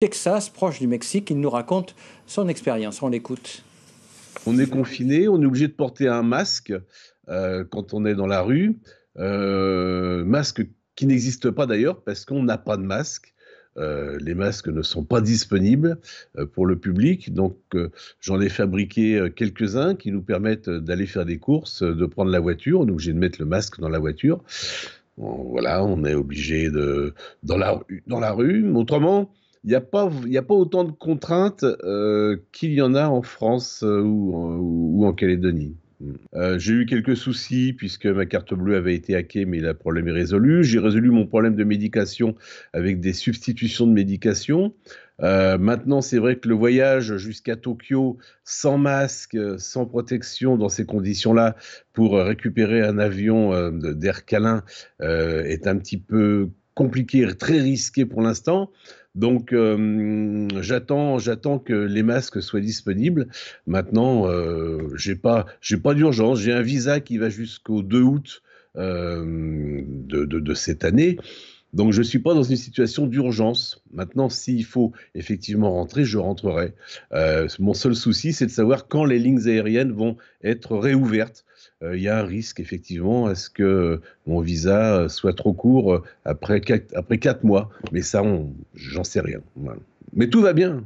Texas, proche du Mexique. Il nous raconte son expérience. On l'écoute. On est confiné, on est obligé de porter un masque euh, quand on est dans la rue. Euh, masque qui n'existe pas d'ailleurs parce qu'on n'a pas de masque. Euh, les masques ne sont pas disponibles pour le public. Donc, j'en ai fabriqué quelques-uns qui nous permettent d'aller faire des courses, de prendre la voiture. On est obligé de mettre le masque dans la voiture. voilà, on est obligé de. Dans la, dans la rue. Autrement, il n'y a, pas, autant de contraintes euh, qu'il y en a en France euh, ou, en Calédonie. Euh, j'ai eu quelques soucis puisque ma carte bleue avait été hackée, mais le problème est résolu. J'ai résolu mon problème de médication avec des substitutions de médication. maintenant, c'est vrai que le voyage jusqu'à Tokyo sans masque, sans protection dans ces conditions-là, pour récupérer un avion d'air câlin, est un petit peu compliqué, très risqué pour l'instant. Donc euh, j'attends, j'attends que les masques soient disponibles. Maintenant, je euh, j'ai pas, j'ai pas d'urgence. J'ai un visa qui va jusqu'au 2 août euh, de, cette année. Donc je ne suis pas dans une situation d'urgence. Maintenant, s'il faut effectivement rentrer, je rentrerai. Euh, mon seul souci, c'est de savoir quand les lignes aériennes vont être réouvertes. Euh, il y a un risque effectivement à ce que mon visa soit trop court euh, après quatre, après quatre mois. Mais ça, j'en sais rien. Mais tout va bien.